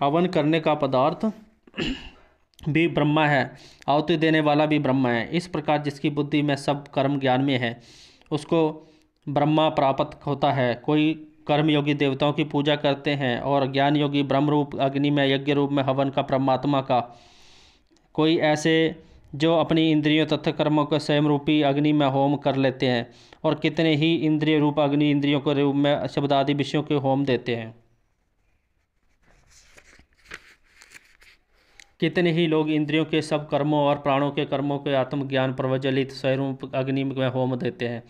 हवन करने का पदार्थ भी ब्रह्मा है आहुति देने वाला भी ब्रह्मा है इस प्रकार जिसकी बुद्धि में सब कर्म ज्ञान में है उसको ब्रह्मा प्राप्त होता है कोई कर्म योगी देवताओं की पूजा करते हैं और ज्ञान योगी ब्रह्म रूप अग्नि में यज्ञ रूप में हवन का परमात्मा का कोई ऐसे जो अपनी इंद्रियों तथा कर्मों को स्वयं रूपी अग्नि में होम कर लेते हैं और कितने ही इंद्रिय रूप अग्नि इंद्रियों के रूप में शब्द आदि विषयों के होम देते हैं कितने ही लोग इंद्रियों के सब कर्मों और प्राणों के कर्मों के आत्मज्ञान प्रवज्वलित स्वरूप अग्नि में होम देते हैं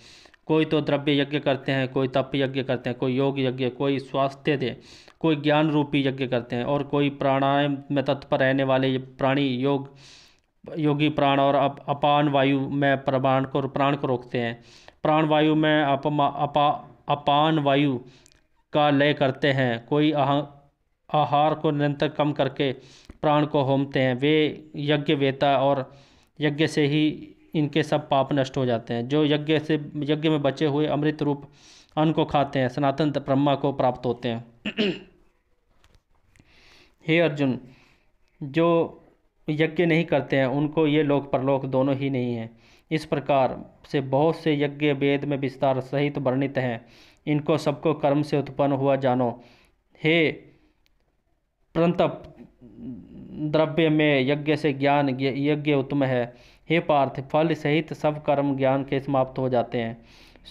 कोई तो द्रव्य यज्ञ करते हैं कोई तप यज्ञ करते हैं कोई योग यज्ञ कोई स्वास्थ्य दे कोई ज्ञान रूपी यज्ञ करते हैं और कोई प्राणायाम में तत्पर रहने वाले प्राणी योग योगी प्राण और अप, अपान वायु में प्रमाण को प्राण को रोकते हैं प्राण वायु में अपमा अपा अपान वायु का लय करते हैं कोई अहं आहार को निरंतर कम करके प्राण को होमते हैं वे यज्ञ वेता और यज्ञ से ही इनके सब पाप नष्ट हो जाते हैं जो यज्ञ से यज्ञ में बचे हुए अमृत रूप अन्न को खाते हैं सनातन ब्रह्मा को प्राप्त होते हैं हे अर्जुन जो यज्ञ नहीं करते हैं उनको ये लोक परलोक दोनों ही नहीं हैं इस प्रकार से बहुत से यज्ञ वेद में विस्तार सहित वर्णित हैं इनको सबको कर्म से उत्पन्न हुआ जानो हे प्रंतप द्रव्य में यज्ञ से ज्ञान यज्ञ उत्तम है हे पार्थ फल सहित सब कर्म ज्ञान के समाप्त हो जाते हैं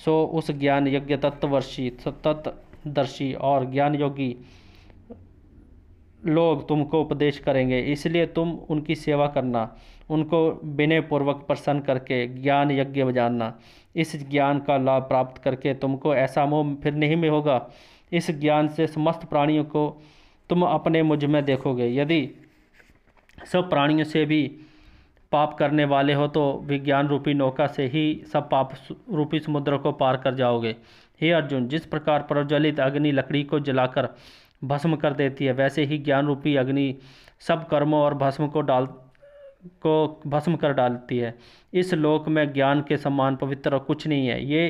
सो उस ज्ञान यज्ञ तत्वर्षी तत्दर्शी और ज्ञान योगी लोग तुमको उपदेश करेंगे इसलिए तुम उनकी सेवा करना उनको विनयपूर्वक प्रसन्न करके ज्ञान यज्ञ बजानना इस ज्ञान का लाभ प्राप्त करके तुमको ऐसा मोह फिर नहीं में होगा इस ज्ञान से समस्त प्राणियों को तुम अपने मुझ में देखोगे यदि सब प्राणियों से भी पाप करने वाले हो तो विज्ञान रूपी नौका से ही सब पाप रूपी समुद्र को पार कर जाओगे हे अर्जुन जिस प्रकार प्रज्वलित अग्नि लकड़ी को जलाकर भस्म कर देती है वैसे ही ज्ञान रूपी अग्नि सब कर्मों और भस्म को डाल को भस्म कर डालती है इस लोक में ज्ञान के समान पवित्र कुछ नहीं है ये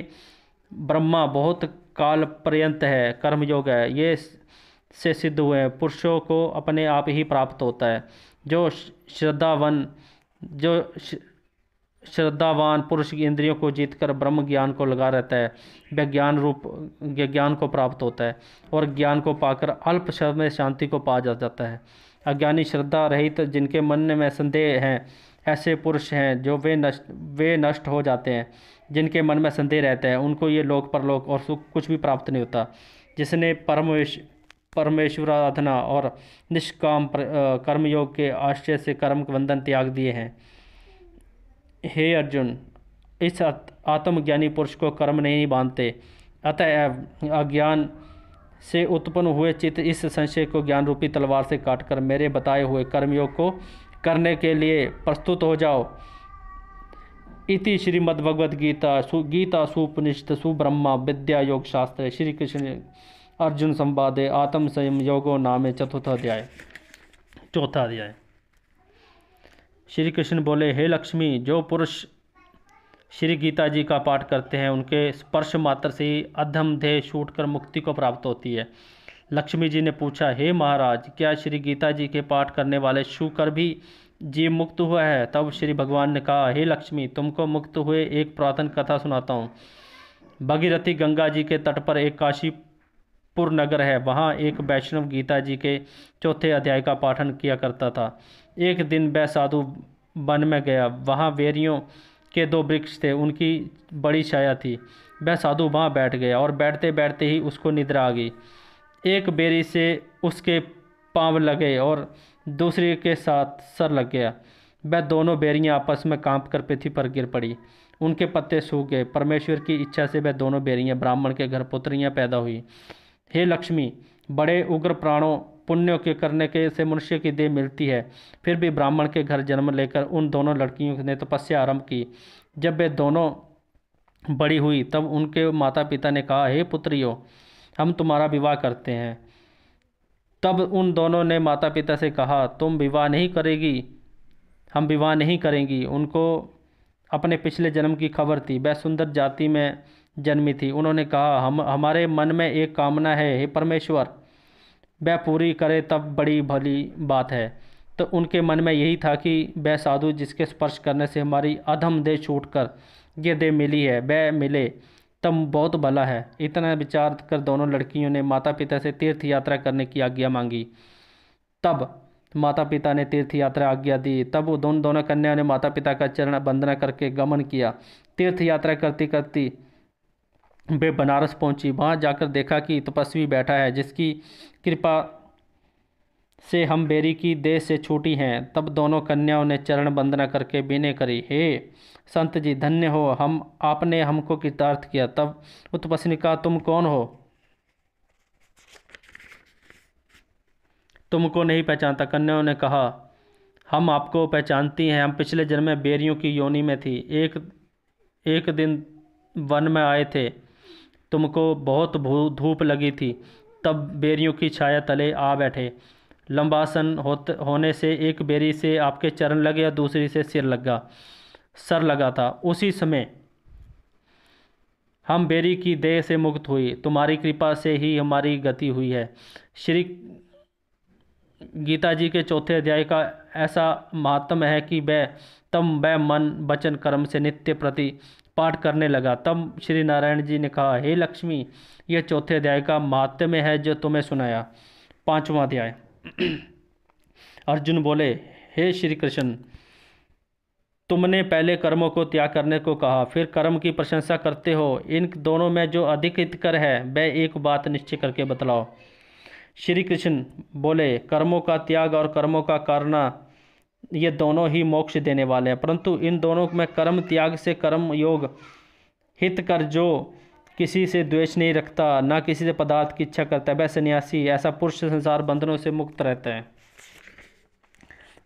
ब्रह्मा बहुत काल पर्यंत है कर्मयोग है ये से सिद्ध हुए हैं पुरुषों को अपने आप ही प्राप्त होता है जो श्रद्धावन जो श्रद्धावान पुरुष की इंद्रियों को जीतकर ब्रह्म ज्ञान को लगा रहता है वह ज्ञान रूप ज्ञान को प्राप्त होता है और ज्ञान को पाकर अल्प शब्द में शांति को पा जा जाता है अज्ञानी श्रद्धा रहित तो जिनके मन में संदेह हैं ऐसे पुरुष हैं जो वे नष्ट वे नष्ट हो जाते हैं जिनके मन में संदेह रहते हैं उनको ये लोक परलोक और सुख कुछ भी प्राप्त नहीं होता जिसने परम आराधना और निष्काम कर्मयोग के आश्चर्य से कर्म बंधन त्याग दिए हैं हे अर्जुन इस आत्मज्ञानी पुरुष को कर्म नहीं बांधते अतः अज्ञान से उत्पन्न हुए चित्त इस संशय को ज्ञान रूपी तलवार से काटकर मेरे बताए हुए कर्मयोग को करने के लिए प्रस्तुत हो जाओ इति श्रीमद्भगवद्गीता सु गीता सुपनिषद सुब्रह्मा विद्या योग शास्त्र श्री कृष्ण अर्जुन संवाद आत्म संयम योगो नामे चतुर्थ अध्याय चौथा अध्याय श्री कृष्ण बोले हे लक्ष्मी जो पुरुष श्री गीता जी का पाठ करते हैं उनके स्पर्श मात्र से ही अधम देह छूट कर मुक्ति को प्राप्त होती है लक्ष्मी जी ने पूछा हे महाराज क्या श्री गीता जी के पाठ करने वाले शूकर भी जीव मुक्त हुआ है तब श्री भगवान ने कहा हे लक्ष्मी तुमको मुक्त हुए एक पुरातन कथा सुनाता हूँ भगीरथी गंगा जी के तट पर एक काशी पुर नगर है वहाँ एक वैष्णव गीता जी के चौथे अध्याय का पाठन किया करता था एक दिन वह साधु वन में गया वहाँ वेरियों के दो वृक्ष थे उनकी बड़ी छाया थी वह साधु वहाँ बैठ गया और बैठते बैठते ही उसको निद्रा आ गई एक बेरी से उसके पाँव लगे और दूसरे के साथ सर लग गया वह दोनों बेरियाँ आपस में कांप कर पृथ्वी पर गिर पड़ी उनके पत्ते सूख गए परमेश्वर की इच्छा से वह दोनों बेरियाँ ब्राह्मण के घर पुत्रियाँ पैदा हुई हे लक्ष्मी बड़े उग्र प्राणों पुण्यों के करने के से मनुष्य की देह मिलती है फिर भी ब्राह्मण के घर जन्म लेकर उन दोनों लड़कियों ने तपस्या आरंभ की जब वे दोनों बड़ी हुई तब उनके माता पिता ने कहा हे पुत्रियो हम तुम्हारा विवाह करते हैं तब उन दोनों ने माता पिता से कहा तुम विवाह नहीं करेगी हम विवाह नहीं करेंगी उनको अपने पिछले जन्म की खबर थी वह सुंदर जाति में जन्मी थी उन्होंने कहा हम हमारे मन में एक कामना है हे परमेश्वर वह पूरी करे तब बड़ी भली बात है तो उनके मन में यही था कि वह साधु जिसके स्पर्श करने से हमारी अधम दे छूट कर ये दे मिली है वह मिले तब बहुत भला है इतना विचार कर दोनों लड़कियों ने माता पिता से तीर्थ यात्रा करने की आज्ञा मांगी तब माता पिता ने तीर्थ यात्रा आज्ञा दी तब वो दोनों दोनों कन्याओं ने माता पिता का चरण वंदना करके गमन किया तीर्थ यात्रा करती करती वे बनारस पहुंची वहां जाकर देखा कि तपस्वी बैठा है जिसकी कृपा से हम बेरी की देह से छूटी हैं तब दोनों कन्याओं ने चरण वंदना करके विनय करी हे संत जी धन्य हो हम आपने हमको कृतार्थ किया तब उत्पस्वी का तुम कौन हो तुमको नहीं पहचानता कन्याओं ने कहा हम आपको पहचानती हैं हम पिछले जन्म में बेरियों की योनि में थी एक एक दिन वन में आए थे तुमको बहुत धूप लगी थी तब बेरियों की छाया तले आ बैठे लंबासन होने से एक बेरी से आपके चरण लगे और दूसरी से सिर लगा सर लगा था उसी समय हम बेरी की देह से मुक्त हुई तुम्हारी कृपा से ही हमारी गति हुई है श्री गीता जी के चौथे अध्याय का ऐसा महात्म है कि वह तम वह मन वचन कर्म से नित्य प्रति पाठ करने लगा तब श्री नारायण जी ने कहा हे लक्ष्मी यह चौथे अध्याय का महात्म्य है जो तुम्हें सुनाया पांचवा अध्याय अर्जुन बोले हे श्री कृष्ण तुमने पहले कर्मों को त्याग करने को कहा फिर कर्म की प्रशंसा करते हो इन दोनों में जो अधिक हितकर है वह एक बात निश्चय करके बतलाओ श्री कृष्ण बोले कर्मों का त्याग और कर्मों का करना ये दोनों ही मोक्ष देने वाले हैं परंतु इन दोनों में कर्म त्याग से कर्म योग हित कर जो किसी से द्वेष नहीं रखता ना किसी से पदार्थ की इच्छा करता है वह सन्यासी ऐसा पुरुष संसार बंधनों से मुक्त रहता है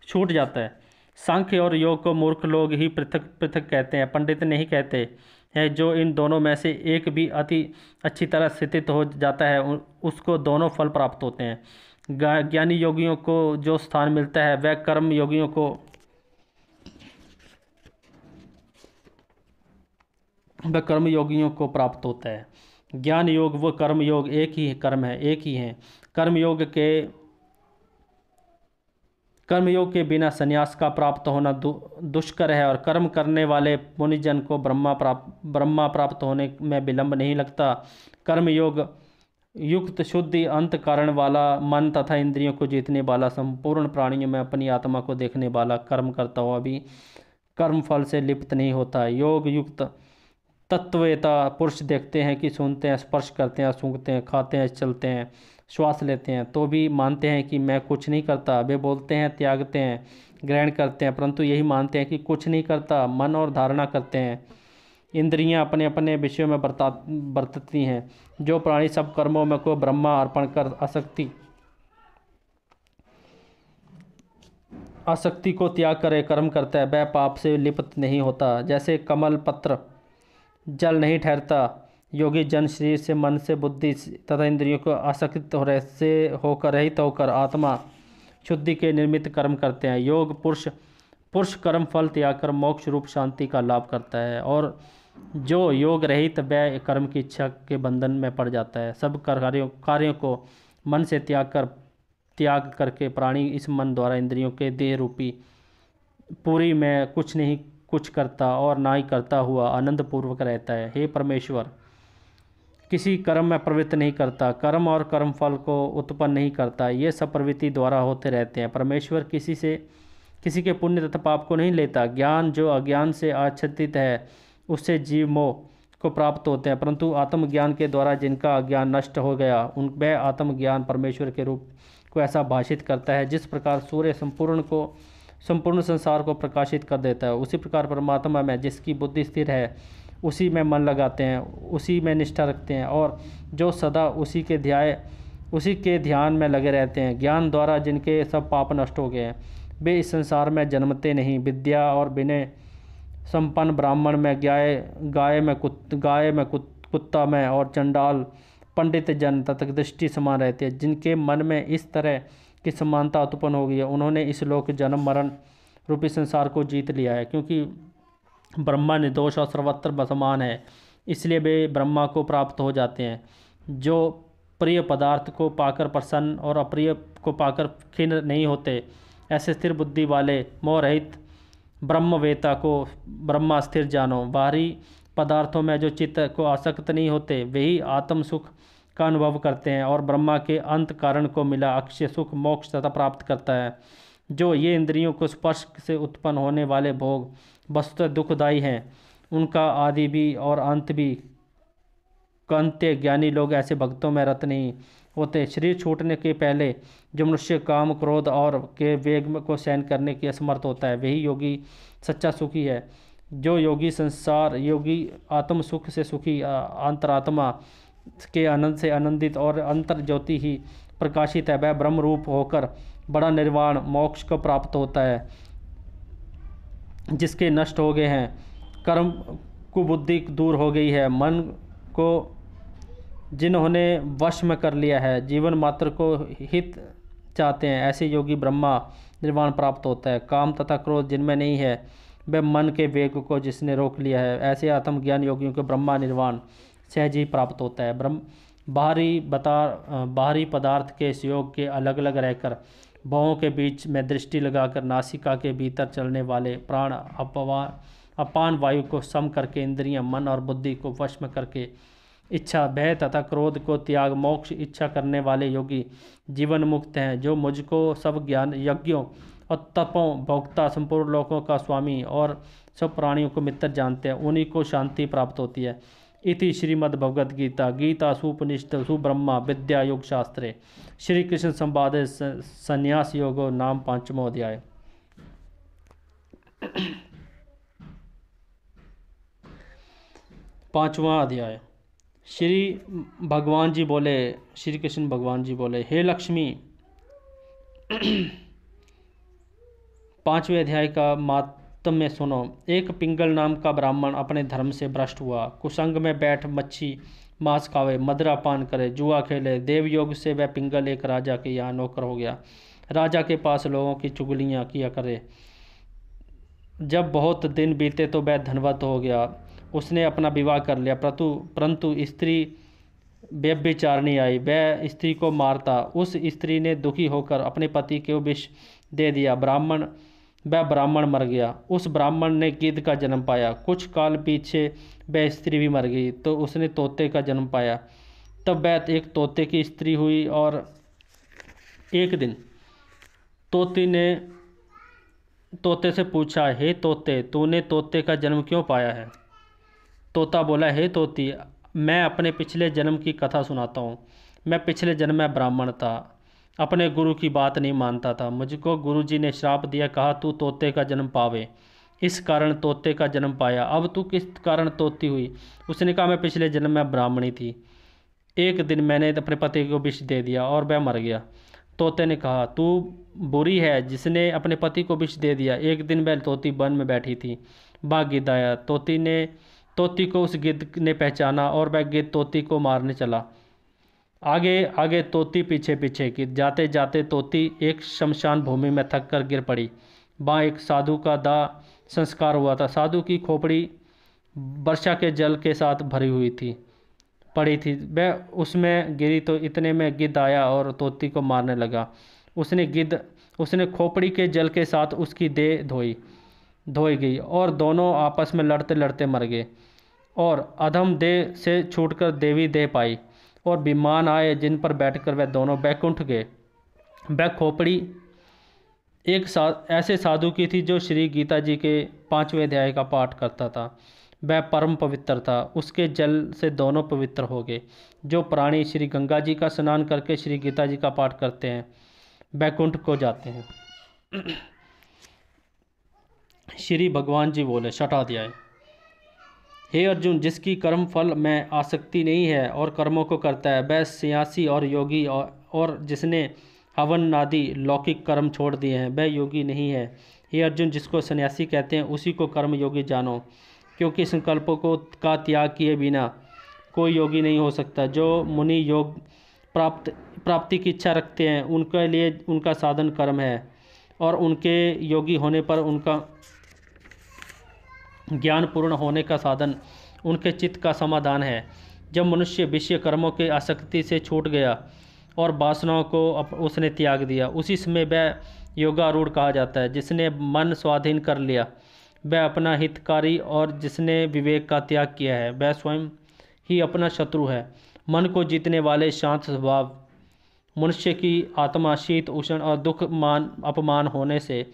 छूट जाता है सांख्य और योग को मूर्ख लोग ही पृथक पृथक कहते हैं पंडित नहीं कहते हैं जो इन दोनों में से एक भी अति अच्छी तरह स्थित हो जाता है उसको दोनों फल प्राप्त होते हैं ज्ञानी योगियों को जो स्थान मिलता है वह कर्म योगियों को वह कर्म योगियों को प्राप्त होता है ज्ञान योग व कर्म योग एक ही कर्म है एक ही है कर्म योग के कर्मयोग के बिना संन्यास का प्राप्त होना दु, दुष्कर है और कर्म करने वाले मुनिजन को ब्रह्मा प्राप्त ब्रह्मा प्राप्त होने में विलंब नहीं लगता कर्मयोग युक्त शुद्धि अंत कारण वाला मन तथा इंद्रियों को जीतने वाला संपूर्ण प्राणियों में अपनी आत्मा को देखने वाला कर्म करता हुआ भी कर्म फल से लिप्त नहीं होता योग युक्त तत्वता पुरुष देखते हैं कि सुनते हैं स्पर्श करते हैं सूंघते हैं खाते हैं चलते हैं श्वास लेते हैं तो भी मानते हैं कि मैं कुछ नहीं करता वे बोलते हैं त्यागते हैं ग्रहण करते हैं परंतु यही मानते हैं कि कुछ नहीं करता मन और धारणा करते हैं इंद्रियां अपने अपने विषयों में बरता बरतती हैं जो प्राणी सब कर्मों में को ब्रह्मा अर्पण कर आसक्ति आसक्ति को त्याग करे कर्म करता है वह पाप से लिप्त नहीं होता जैसे कमल पत्र जल नहीं ठहरता योगी जन शरीर से मन से बुद्धि तथा इंद्रियों को आसक्त हो रह से होकर रहित होकर आत्मा शुद्धि के निर्मित कर्म करते हैं योग पुरुष पुरुष कर्म फल त्याग कर मोक्ष रूप शांति का लाभ करता है और जो योग रहित व्यय कर्म की इच्छा के बंधन में पड़ जाता है सब कार्यों कार्यों को मन से त्याग कर त्याग करके प्राणी इस मन द्वारा इंद्रियों के देह रूपी पूरी में कुछ नहीं कुछ करता और ना ही करता हुआ आनंद पूर्वक रहता है हे परमेश्वर किसी कर्म में प्रवृत्त नहीं करता कर्म और कर्म फल को उत्पन्न नहीं करता ये सब प्रवृत्ति द्वारा होते रहते हैं परमेश्वर किसी से किसी के पुण्य तथा पाप को नहीं लेता ज्ञान जो अज्ञान से आच्छित है उससे जीव मोह को प्राप्त होते हैं परंतु आत्मज्ञान के द्वारा जिनका अज्ञान नष्ट हो गया उन वह आत्मज्ञान परमेश्वर के रूप को ऐसा भाषित करता है जिस प्रकार सूर्य संपूर्ण को संपूर्ण संसार को प्रकाशित कर देता है उसी प्रकार परमात्मा में जिसकी बुद्धि स्थिर है उसी में मन लगाते हैं उसी में निष्ठा रखते हैं और जो सदा उसी के ध्याय उसी के ध्यान में लगे रहते हैं ज्ञान द्वारा जिनके सब पाप नष्ट हो गए हैं वे इस संसार में जन्मते नहीं विद्या और बिना संपन्न ब्राह्मण में गाय गाय में कुत गाय में कुत कुत्ता में और चंडाल पंडित जन तथा दृष्टि समान रहते हैं जिनके मन में इस तरह की समानता उत्पन्न हो गई है उन्होंने इस लोक जन्म मरण रूपी संसार को जीत लिया है क्योंकि ब्रह्मा निर्दोष और सर्वत्र समान है इसलिए वे ब्रह्मा को प्राप्त हो जाते हैं जो प्रिय पदार्थ को पाकर प्रसन्न और अप्रिय को पाकर खिन्न नहीं होते ऐसे स्थिर बुद्धि वाले मोहरहित ब्रह्मवेता को ब्रह्मा स्थिर जानो बाहरी पदार्थों में जो चित्त को आसक्त नहीं होते वही आत्म सुख का अनुभव करते हैं और ब्रह्मा के अंत कारण को मिला अक्षय सुख मोक्ष तथा प्राप्त करता है जो ये इंद्रियों को स्पर्श से उत्पन्न होने वाले भोग तो दुखदायी हैं उनका आदि भी और अंत भी कंत्य ज्ञानी लोग ऐसे भक्तों में रत नहीं होते शरीर छूटने के पहले जो मनुष्य काम क्रोध और के वेग को सहन करने की असमर्थ होता है वही योगी सच्चा सुखी है जो योगी संसार योगी आत्म सुख से सुखी अंतरात्मा के आनंद से आनंदित और अंतर ज्योति ही प्रकाशित है वह ब्रह्म रूप होकर बड़ा निर्वाण मोक्ष को प्राप्त होता है जिसके नष्ट हो गए हैं कर्म कुबुद्धि दूर हो गई है मन को जिन्होंने वश में कर लिया है जीवन मात्र को हित चाहते हैं ऐसे योगी ब्रह्मा निर्वाण प्राप्त होता है काम तथा क्रोध जिनमें नहीं है वह मन के वेग को जिसने रोक लिया है ऐसे आत्मज्ञान योगियों को ब्रह्मा निर्वाण सहज ही प्राप्त होता है ब्रह्म बाहरी बता बाहरी पदार्थ के योग के अलग अलग रहकर भावों के बीच में दृष्टि लगाकर नासिका के भीतर चलने वाले प्राण अपवा अपान वायु को सम करके इंद्रियां मन और बुद्धि को वश में करके इच्छा भय तथा क्रोध को त्याग मोक्ष इच्छा करने वाले योगी जीवन मुक्त हैं जो मुझको सब ज्ञान यज्ञों और तपों भोक्ता संपूर्ण लोकों का स्वामी और सब प्राणियों को मित्र जानते हैं उन्हीं को शांति प्राप्त होती है इति भगवद गीता गीता सुपनिष्ठ सुब्रह्मा विद्या योग शास्त्रे श्री कृष्ण संवाद संन्यास योगो नाम पांचमो अध्याय पांचवा अध्याय श्री भगवान जी बोले श्री कृष्ण भगवान जी बोले हे लक्ष्मी पांचवें अध्याय का मातम में सुनो एक पिंगल नाम का ब्राह्मण अपने धर्म से भ्रष्ट हुआ कुसंग में बैठ मच्छी मांस खावे मदरा पान करे जुआ खेले देवयोग से वह पिंगल एक राजा के यहाँ नौकर हो गया राजा के पास लोगों की चुगलियाँ किया करे जब बहुत दिन बीते तो वह धनवत हो गया उसने अपना विवाह कर लिया परंतु परंतु स्त्री व्यभिचारणी आई वह स्त्री को मारता उस स्त्री ने दुखी होकर अपने पति को विष दे दिया ब्राह्मण वह ब्राह्मण मर गया उस ब्राह्मण ने गिद्ध का जन्म पाया कुछ काल पीछे वह स्त्री भी मर गई तो उसने तोते का जन्म पाया तब वह एक तोते की स्त्री हुई और एक दिन तोती ने तोते से पूछा हे तोते तूने तोते का जन्म क्यों पाया है तोता बोला हे तोती मैं अपने पिछले जन्म की कथा सुनाता हूँ मैं पिछले जन्म में ब्राह्मण था अपने गुरु की बात नहीं मानता था मुझको गुरु जी ने श्राप दिया कहा तू तोते का जन्म पावे इस कारण तोते का जन्म पाया अब तू किस कारण तोती हुई उसने कहा मैं पिछले जन्म में ब्राह्मणी थी एक दिन मैंने अपने पति को विष दे दिया और वह मर गया तोते ने कहा तू बुरी है जिसने अपने पति को विष दे दिया एक दिन वह तोती वन में बैठी थी बाघ गिदाया तोती ने तोती को उस गिद्ध ने पहचाना और वह गिद्ध तोती को मारने चला आगे आगे तोती पीछे पीछे गिद्ध जाते जाते तोती एक शमशान भूमि में थक कर गिर पड़ी वहाँ एक साधु का दा संस्कार हुआ था साधु की खोपड़ी वर्षा के जल के साथ भरी हुई थी पड़ी थी वह उसमें गिरी तो इतने में गिद्ध आया और तोती को मारने लगा उसने गिद्ध उसने खोपड़ी के जल के साथ उसकी देह धोई धोई गई और दोनों आपस में लड़ते लड़ते मर गए और अधम दे से छूटकर देवी दे पाई और विमान आए जिन पर बैठकर वह दोनों बैकुंठ गए वह खोपड़ी एक सा ऐसे साधु की थी जो श्री गीता जी के पाँचवें अध्याय का पाठ करता था वह परम पवित्र था उसके जल से दोनों पवित्र हो गए जो प्राणी श्री गंगा जी का स्नान करके श्री गीता जी का पाठ करते हैं बैकुंठ को जाते हैं श्री भगवान जी बोले छठा है। हे अर्जुन जिसकी कर्म फल में आसक्ति नहीं है और कर्मों को करता है वह सियासी और योगी और जिसने हवन आदि लौकिक कर्म छोड़ दिए हैं वह योगी नहीं है हे अर्जुन जिसको सन्यासी कहते हैं उसी को कर्म योगी जानो क्योंकि संकल्पों को का त्याग किए बिना कोई योगी नहीं हो सकता जो मुनि योग प्राप्त प्राप्ति की इच्छा रखते हैं उनके लिए उनका साधन कर्म है और उनके योगी होने पर उनका ज्ञान पूर्ण होने का साधन उनके चित्त का समाधान है जब मनुष्य विषय कर्मों के आसक्ति से छूट गया और वासनाओं को उसने त्याग दिया उसी समय वह योगारूढ़ कहा जाता है जिसने मन स्वाधीन कर लिया वह अपना हितकारी और जिसने विवेक का त्याग किया है वह स्वयं ही अपना शत्रु है मन को जीतने वाले शांत स्वभाव मनुष्य की आत्मा शीत उष्ण और दुख मान अपमान होने से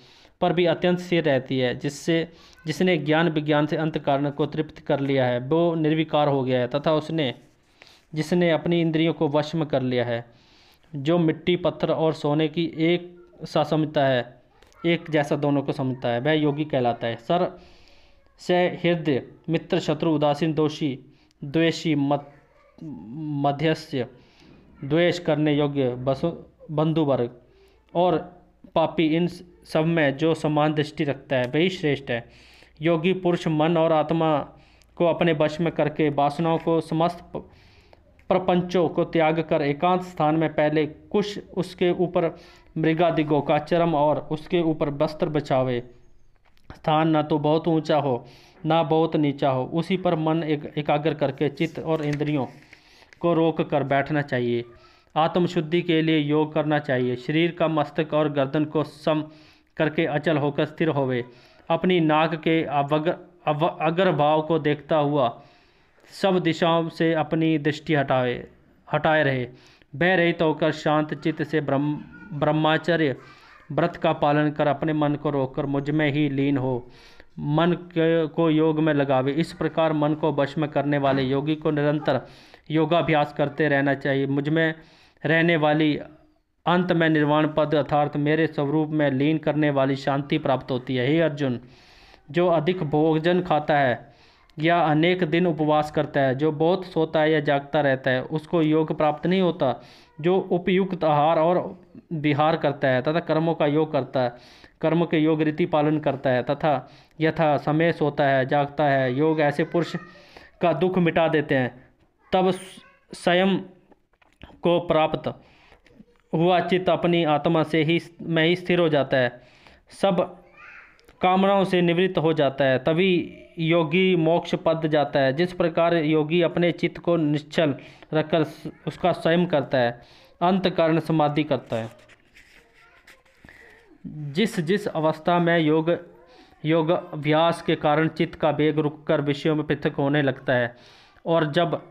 पर भी अत्यंत स्थिर रहती है जिससे जिसने ज्ञान विज्ञान से अंत कारण को तृप्त कर लिया है वो निर्विकार हो गया है तथा उसने जिसने अपनी इंद्रियों को वश में कर लिया है जो मिट्टी पत्थर और सोने की एक सा समझता है एक जैसा दोनों को समझता है वह योगी कहलाता है सर से हृदय मित्र शत्रु उदासीन दोषी द्वेषी मत मध्यस्य द्वेष करने योग्य बसु बंधु वर्ग और पापी इन सब में जो समान दृष्टि रखता है वही श्रेष्ठ है योगी पुरुष मन और आत्मा को अपने वश में करके वासनाओं को समस्त प्रपंचों को त्याग कर एकांत स्थान में पहले कुश उसके ऊपर दिगो का चरम और उसके ऊपर वस्त्र बचावे स्थान न तो बहुत ऊंचा हो ना बहुत नीचा हो उसी पर मन एक, एकाग्र करके चित्त और इंद्रियों को रोक कर बैठना चाहिए आत्मशुद्धि के लिए योग करना चाहिए शरीर का मस्तक और गर्दन को सम करके अचल होकर स्थिर होवे अपनी नाक के अग्र भाव को देखता हुआ सब दिशाओं से अपनी दृष्टि हटाए हटाए रहे भय रहित होकर शांत चित्त से ब्रह्म ब्रह्माचर्य व्रत का पालन कर अपने मन को रोककर मुझ में ही लीन हो मन को योग में लगावे इस प्रकार मन को वश में करने वाले योगी को निरंतर योगाभ्यास करते रहना चाहिए मुझ में रहने वाली अंत में निर्वाण पद अर्थात मेरे स्वरूप में लीन करने वाली शांति प्राप्त होती है हे अर्जुन जो अधिक भोजन खाता है या अनेक दिन उपवास करता है जो बहुत सोता है या जागता रहता है उसको योग प्राप्त नहीं होता जो उपयुक्त आहार और विहार करता है तथा कर्मों का योग करता है कर्म के योग रीति पालन करता है तथा यथा समय सोता है जागता है योग ऐसे पुरुष का दुख मिटा देते हैं तब स्वयं को प्राप्त हुआ चित्त अपनी आत्मा से ही में ही स्थिर हो जाता है सब कामनाओं से निवृत्त हो जाता है तभी योगी मोक्ष पद जाता है जिस प्रकार योगी अपने चित्त को निश्चल रखकर उसका स्वयं करता है अंत कारण समाधि करता है जिस जिस अवस्था में योग योग अभ्यास के कारण चित्त का वेग रुककर विषयों में पृथक होने लगता है और जब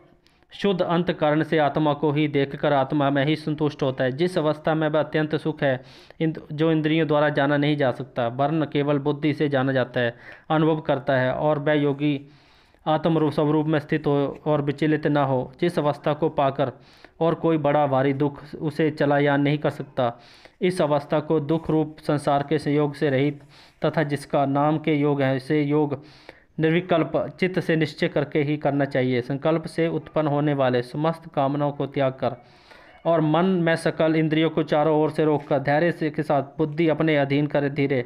शुद्ध अंतकरण से आत्मा को ही देखकर आत्मा में ही संतुष्ट होता है जिस अवस्था में वह अत्यंत सुख है इंद, जो इंद्रियों द्वारा जाना नहीं जा सकता वर्ण केवल बुद्धि से जाना जाता है अनुभव करता है और वह योगी आत्मरूप स्वरूप में स्थित हो और विचलित ना हो जिस अवस्था को पाकर और कोई बड़ा भारी दुख उसे चलायान नहीं कर सकता इस अवस्था को दुख रूप संसार के संयोग से रहित तथा जिसका नाम के योग है से योग निर्विकल्प चित्त से निश्चय करके ही करना चाहिए संकल्प से उत्पन्न होने वाले समस्त कामनाओं को त्याग कर और मन में सकल इंद्रियों को चारों ओर से रोककर धैर्य से के साथ बुद्धि अपने अधीन कर धीरे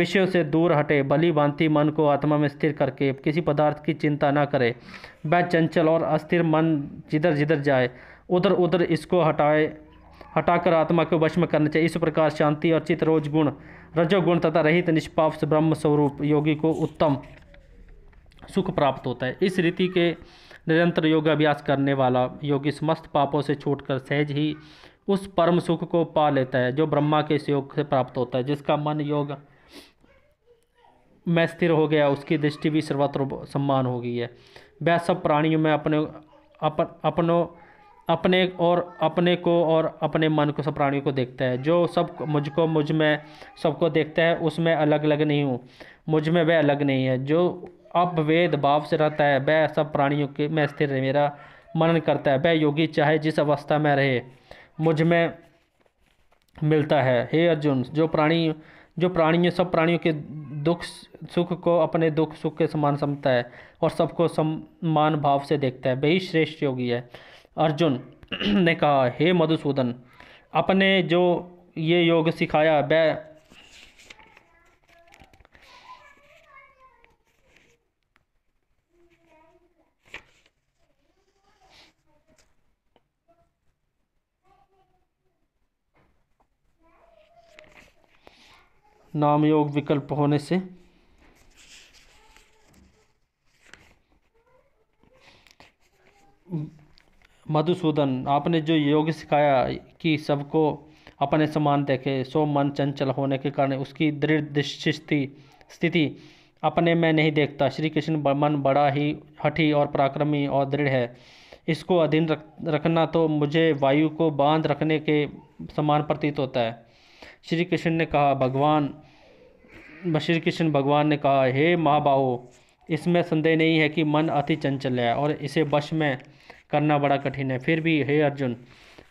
विषयों से दूर हटे भली भांति मन को आत्मा में स्थिर करके किसी पदार्थ की चिंता न करे वह चंचल और अस्थिर मन जिधर जिधर जाए उधर उधर इसको हटाए हटाकर आत्मा को वश में करना चाहिए इस प्रकार शांति और चित्त रोज गुण रजोगुण तथा रहित निष्पाप ब्रह्म स्वरूप योगी को उत्तम सुख प्राप्त होता है इस रीति के निरंतर योग अभ्यास करने वाला योगी समस्त पापों से छूटकर सहज ही उस परम सुख को पा लेता है जो ब्रह्मा के इस योग से प्राप्त होता है जिसका मन योग में स्थिर हो गया उसकी दृष्टि भी सर्वत्र सम्मान हो गई है वह सब प्राणियों में अपने अप, अपनों अपने और अपने को और अपने मन को सब प्राणियों को देखता है जो सब मुझको मुझ में सबको देखता है उसमें अलग अलग नहीं हूँ मुझ में वह अलग नहीं है जो अपवेद भाव से रहता है वह सब प्राणियों के में स्थिर मेरा मनन करता है वह योगी चाहे जिस अवस्था में रहे मुझ में मिलता है हे अर्जुन जो प्राणी जो प्राणियों सब प्राणियों के दुख सुख को अपने दुख सुख के समान समझता है और सबको सम्मान भाव से देखता है वही श्रेष्ठ योगी है अर्जुन ने कहा हे मधुसूदन अपने जो ये योग सिखाया वह नाम योग विकल्प होने से मधुसूदन आपने जो योग सिखाया कि सबको अपने समान देखे सो मन चंचल होने के कारण उसकी दृढ़ स्थिति अपने में नहीं देखता श्री कृष्ण मन बड़ा ही हठी और पराक्रमी और दृढ़ है इसको अधीन रख रखना तो मुझे वायु को बांध रखने के समान प्रतीत होता है श्री कृष्ण ने कहा भगवान श्री कृष्ण भगवान ने कहा हे महाबाहो इसमें संदेह नहीं है कि मन अति चंचल है और इसे वश में करना बड़ा कठिन है फिर भी हे अर्जुन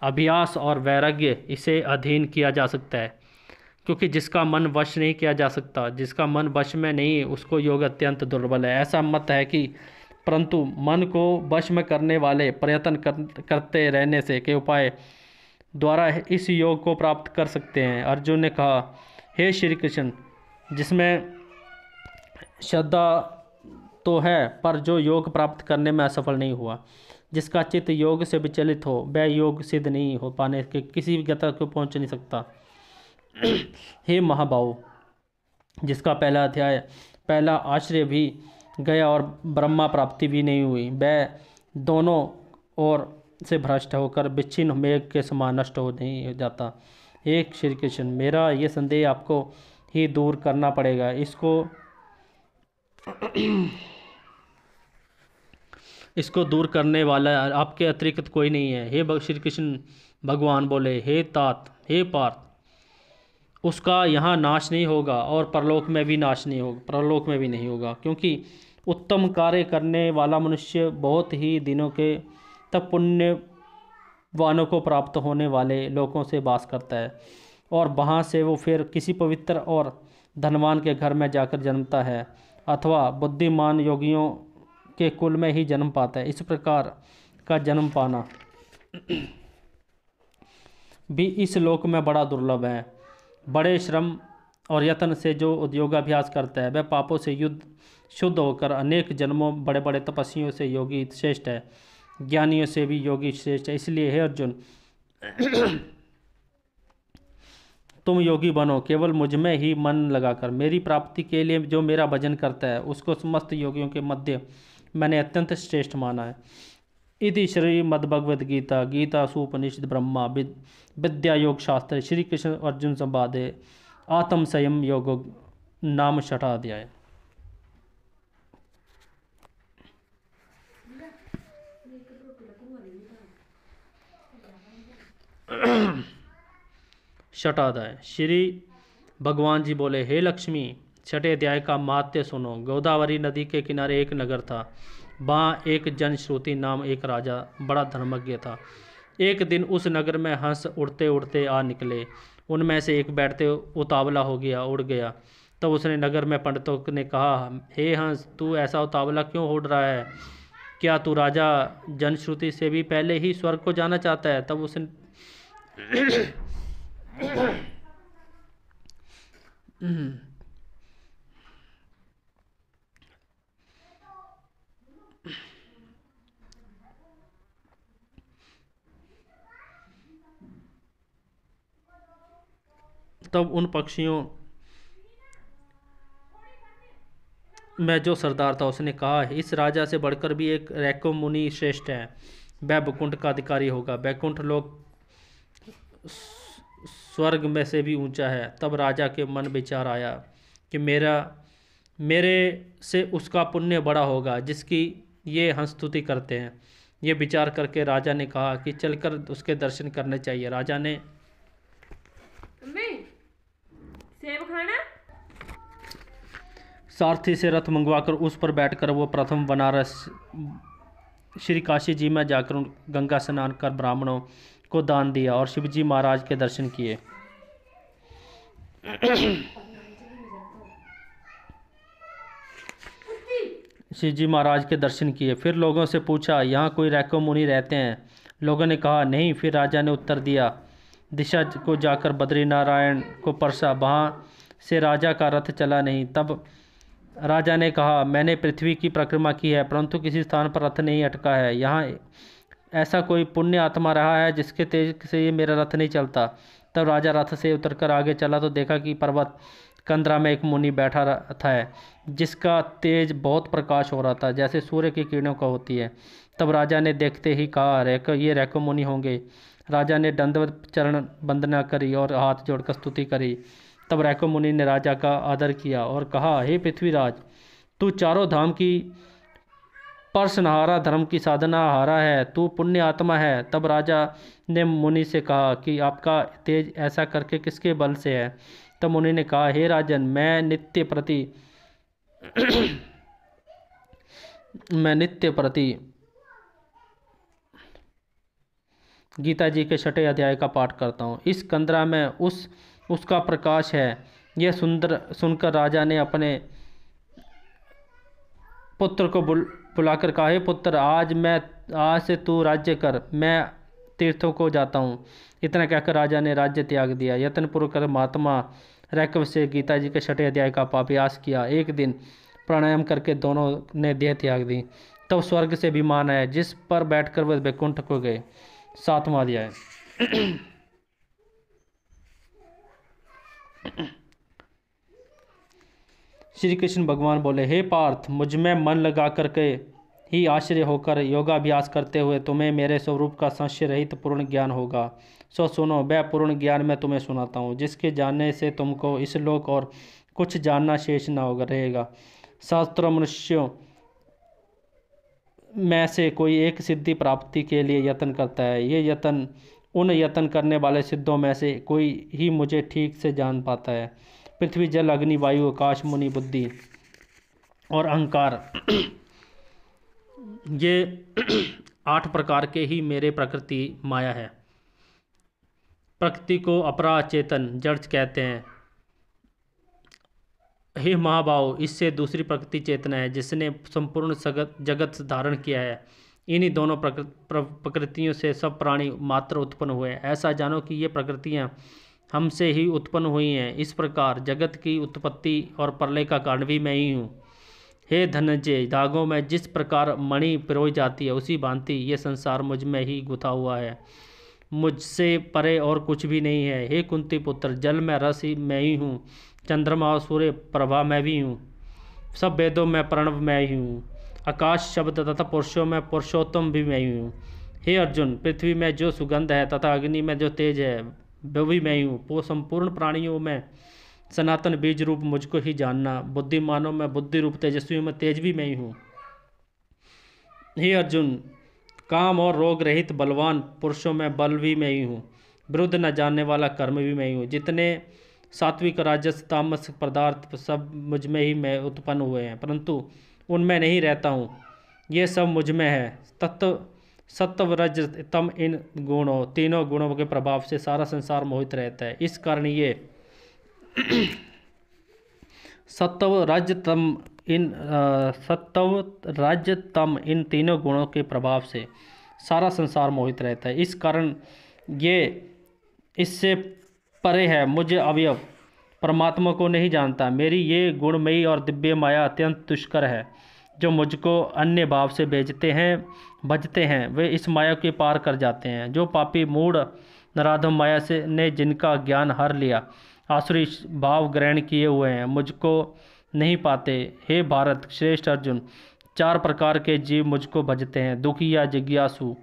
अभ्यास और वैराग्य इसे अधीन किया जा सकता है क्योंकि जिसका मन वश नहीं किया जा सकता जिसका मन वश में नहीं उसको योग अत्यंत दुर्बल है ऐसा मत है कि परंतु मन को वश में करने वाले प्रयत्न कर, करते रहने से के उपाय द्वारा इस योग को प्राप्त कर सकते हैं अर्जुन ने कहा हे श्री कृष्ण जिसमें श्रद्धा तो है पर जो योग प्राप्त करने में असफल नहीं हुआ जिसका चित्त योग से विचलित हो वह योग सिद्ध नहीं हो पाने के किसी भी गता को पहुंच नहीं सकता हे महाभाव जिसका पहला अध्याय पहला आश्रय भी गया और ब्रह्मा प्राप्ति भी नहीं हुई वह दोनों और से भ्रष्ट होकर विच्छिन्न मेघ के समान नष्ट हो नहीं जाता एक श्री कृष्ण मेरा ये संदेह आपको ही दूर करना पड़ेगा इसको इसको दूर करने वाला आपके अतिरिक्त कोई नहीं है हे श्री कृष्ण भगवान बोले हे तात हे पार्थ उसका यहाँ नाश नहीं होगा और परलोक में भी नाश नहीं होगा परलोक में भी नहीं होगा क्योंकि उत्तम कार्य करने वाला मनुष्य बहुत ही दिनों के तब पुण्य वानों को प्राप्त होने वाले लोगों से वास करता है और वहाँ से वो फिर किसी पवित्र और धनवान के घर में जाकर जन्मता है अथवा बुद्धिमान योगियों के कुल में ही जन्म पाता है इस प्रकार का जन्म पाना भी इस लोक में बड़ा दुर्लभ है बड़े श्रम और यत्न से जो उद्योगाभ्यास करता है वह पापों से युद्ध शुद्ध होकर अनेक जन्मों बड़े बड़े तपस्वियों से योगी श्रेष्ठ है ज्ञानियों से भी योगी श्रेष्ठ है इसलिए हे अर्जुन तुम योगी बनो केवल मुझ में ही मन लगाकर मेरी प्राप्ति के लिए जो मेरा भजन करता है उसको समस्त योगियों के मध्य मैंने अत्यंत श्रेष्ठ माना है इति श्री मद्भगवद गीता गीता सुपनिषद ब्रह्मा विद्या योग शास्त्र श्री कृष्ण अर्जुन संवाद आत्म संयम योग नाम छठा अध्याय शटाध्याय श्री भगवान जी बोले हे लक्ष्मी छठे अध्याय का मात्य सुनो गोदावरी नदी के किनारे एक नगर था वहाँ एक जनश्रुति नाम एक राजा बड़ा धर्मज्ञ था एक दिन उस नगर में हंस उड़ते उड़ते आ निकले उनमें से एक बैठते उतावला हो गया उड़ गया तब तो उसने नगर में पंडितों ने कहा हे हंस तू ऐसा उतावला क्यों उड़ रहा है क्या तू राजा जनश्रुति से भी पहले ही स्वर्ग को जाना चाहता है तब उसने तब उन पक्षियों में जो सरदार था उसने कहा इस राजा से बढ़कर भी एक रैको मुनि श्रेष्ठ है वह बैकुंठ का अधिकारी होगा बैकुंठ लोक स्वर्ग में से भी ऊंचा है तब राजा के मन विचार आया कि मेरा मेरे से उसका पुण्य बड़ा होगा जिसकी ये हंसतुति करते हैं ये विचार करके राजा ने कहा कि चलकर उसके दर्शन करने चाहिए राजा ने सेब खाना सारथी से रथ मंगवाकर उस पर बैठकर वो प्रथम बनारस श्री काशी जी में जाकर गंगा स्नान कर ब्राह्मणों को दान दिया और शिवजी महाराज के दर्शन किए शिव जी महाराज के दर्शन किए फिर लोगों से पूछा यहाँ कोई रैको मुनि रहते हैं लोगों ने कहा नहीं फिर राजा ने उत्तर दिया दिशा को जाकर बद्री नारायण को परसा वहाँ से राजा का रथ चला नहीं तब राजा ने कहा मैंने पृथ्वी की परिक्रमा की है परंतु किसी स्थान पर रथ नहीं अटका है यहाँ ऐसा कोई पुण्य आत्मा रहा है जिसके तेज से ये मेरा रथ नहीं चलता तब राजा रथ से उतरकर आगे चला तो देखा कि पर्वत कंदरा में एक मुनि बैठा था जिसका तेज बहुत प्रकाश हो रहा था जैसे सूर्य की किरणों का होती है तब राजा ने देखते ही कहा रैक ये रैको मुनि होंगे राजा ने दंडवत चरण वंदना करी और हाथ जोड़कर स्तुति करी तब रैको मुनि ने राजा का आदर किया और कहा हे पृथ्वीराज तू चारों धाम की परसनहारा धर्म की साधना हारा है तू पुण्य आत्मा है तब राजा ने मुनि से कहा कि आपका तेज ऐसा करके किसके बल से है तब मुनि ने कहा हे राजन मैं नित्य प्रति मैं नित्य प्रति गीता जी के छठे अध्याय का पाठ करता हूँ इस कंदरा में उस उसका प्रकाश है यह सुंदर सुनकर राजा ने अपने पुत्र को बुल बुलाकर कहा हे पुत्र आज मैं आज से तू राज्य कर मैं तीर्थों को जाता हूँ इतना कहकर राजा ने राज्य त्याग दिया यत्नपूर्वक महात्मा रैकव से गीता जी के छठे अध्याय का पाप्यास किया एक दिन प्राणायाम करके दोनों ने देह त्याग दी तब स्वर्ग से विमान आया जिस पर बैठकर वह वैकुंठ को गए सातवा अध्याय श्री कृष्ण भगवान बोले हे पार्थ मुझ में मन लगा करके ही आश्चर्य होकर योगाभ्यास करते हुए तुम्हें मेरे स्वरूप का संशय रहित पूर्ण ज्ञान होगा सो सुनो वह पूर्ण ज्ञान मैं तुम्हें सुनाता हूँ जिसके जानने से तुमको इस लोक और कुछ जानना शेष न होगा रहेगा शास्त्र मनुष्यों में से कोई एक सिद्धि प्राप्ति के लिए यत्न करता है ये यत्न उन यत्न करने वाले सिद्धों में से कोई ही मुझे ठीक से जान पाता है पृथ्वी जल अग्नि वायु आकाश मुनि बुद्धि और अहंकार ये आठ प्रकार के ही मेरे प्रकृति माया है प्रकृति को अपरा चेतन जड़ कहते हैं हे महाभाव इससे दूसरी प्रकृति चेतना है जिसने संपूर्ण जगत जगत धारण किया है इन्हीं दोनों प्रकृतियों से सब प्राणी मात्र उत्पन्न हुए हैं ऐसा जानो कि ये प्रकृतियाँ हमसे ही उत्पन्न हुई हैं इस प्रकार जगत की उत्पत्ति और प्रलय का कारण भी मैं ही हूँ हे धनंजय धागों में जिस प्रकार मणि पिरोई जाती है उसी भांति ये संसार मुझ में ही गुथा हुआ है मुझसे परे और कुछ भी नहीं है हे कुंती पुत्र जल में रस ही मैं ही हूँ चंद्रमा और सूर्य प्रभा मैं भी हूँ सब वेदों में प्रणव मैं ही हूँ आकाश शब्द तथा पुरुषों में पुरुषोत्तम भी मैं ही हूँ हे अर्जुन पृथ्वी में जो सुगंध है तथा अग्नि में जो तेज है भी मैं हूँ वो संपूर्ण प्राणियों में सनातन बीज रूप मुझको ही जानना बुद्धिमानों में बुद्धि रूप तेजस्वी में तेज भी मैं ही हूँ हे अर्जुन काम और रोग रहित बलवान पुरुषों में बल भी मैं ही हूँ विरुद्ध न जानने वाला कर्म भी मैं ही हूँ जितने सात्विक राजस तामस पदार्थ सब मुझ में ही मैं उत्पन्न हुए हैं परंतु उनमें नहीं रहता हूँ ये सब मुझ में है तत्व सत्व रज तम इन गुणों तीनों गुणों के प्रभाव से सारा संसार मोहित रहता है इस कारण ये सत्व रज तम इन सत्व रज तम इन तीनों गुणों के प्रभाव से सारा संसार मोहित रहता है इस कारण ये इससे परे है मुझे अवयव परमात्मा को नहीं जानता मेरी ये गुणमयी और दिव्य माया अत्यंत दुष्कर है जो मुझको अन्य भाव से भेजते हैं भजते हैं वे इस माया के पार कर जाते हैं जो पापी मूड नराधम माया से ने जिनका ज्ञान हर लिया आसुरी भाव ग्रहण किए हुए हैं मुझको नहीं पाते हे भारत श्रेष्ठ अर्जुन चार प्रकार के जीव मुझको भजते हैं दुखी या जिज्ञासु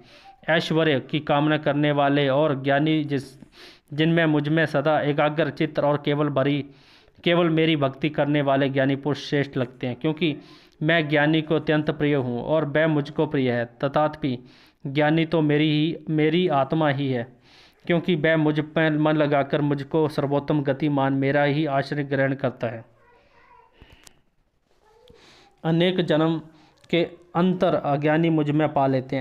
ऐश्वर्य की कामना करने वाले और ज्ञानी जिस जिनमें मुझमें सदा एकाग्र चित्र और केवल भरी केवल मेरी भक्ति करने वाले ज्ञानी पुरुष श्रेष्ठ लगते हैं क्योंकि मैं ज्ञानी को अत्यंत प्रिय हूँ और वह मुझको प्रिय है तथापि ज्ञानी तो मेरी ही मेरी आत्मा ही है क्योंकि वह मुझ पर मन लगाकर मुझको सर्वोत्तम गतिमान मेरा ही आश्रय ग्रहण करता है अनेक जन्म के अंतर अज्ञानी मुझ में पा लेते हैं